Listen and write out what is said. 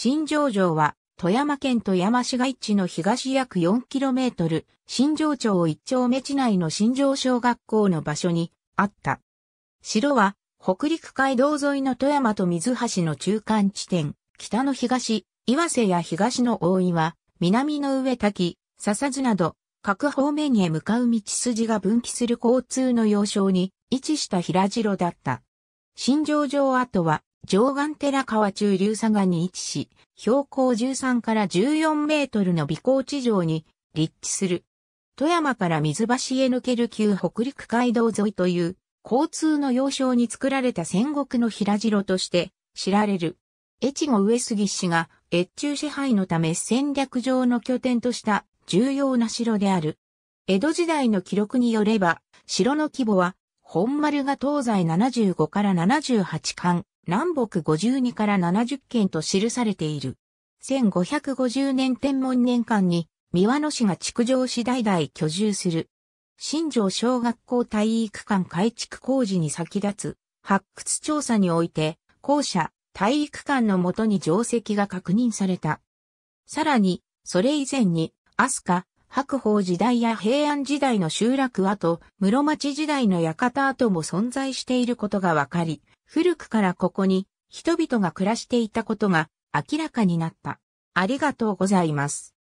新城城は、富山県富山市街地の東約 4km、新城町一丁目地内の新城小学校の場所にあった。城は、北陸街道沿いの富山と水橋の中間地点、北の東、岩瀬や東の大岩、南の上滝、笹津など、各方面へ向かう道筋が分岐する交通の要衝に位置した平城だった。新城城跡は、上岸寺川中流佐岸に位置し、標高13から14メートルの微高地上に立地する。富山から水橋へ抜ける旧北陸街道沿いという、交通の要衝に作られた戦国の平城として知られる。越後上杉氏が越中支配のため戦略上の拠点とした重要な城である。江戸時代の記録によれば、城の規模は、本丸が東西75から78巻、南北52から70県と記されている。1550年天文年間に、三輪野市が築城市代々居住する。新城小学校体育館改築工事に先立つ、発掘調査において、校舎、体育館のもとに定石が確認された。さらに、それ以前に、アスカ、白鳳時代や平安時代の集落跡、室町時代の館跡も存在していることがわかり、古くからここに人々が暮らしていたことが明らかになった。ありがとうございます。